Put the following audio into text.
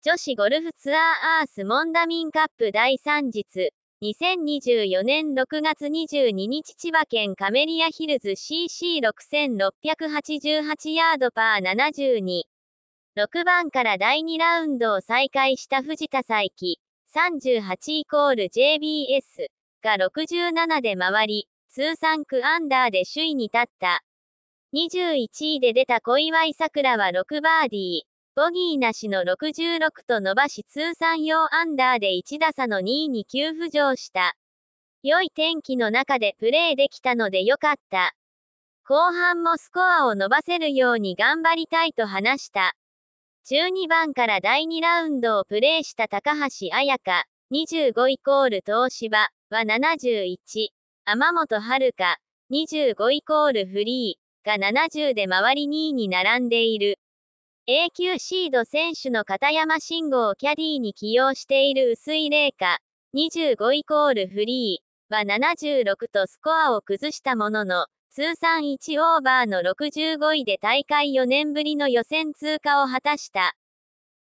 女子ゴルフツアーアースモンダミンカップ第3日、2024年6月22日千葉県カメリアヒルズ CC6688 ヤードパー72。6番から第2ラウンドを再開した藤田佐伯、38イコール JBS が67で回り、通算9アンダーで首位に立った。21位で出た小祝さくらは6バーディー。ボギーなしの66と伸ばし通算4アンダーで1打差の2位に急浮上した。良い天気の中でプレーできたので良かった。後半もスコアを伸ばせるように頑張りたいと話した。12番から第2ラウンドをプレーした高橋彩香、25イコール東芝は71、天本遥、25イコールフリーが70で周り2位に並んでいる。A 級シード選手の片山信号をキャディーに起用している薄井玲香、25イコールフリーは76とスコアを崩したものの、通算1オーバーの65位で大会4年ぶりの予選通過を果たした。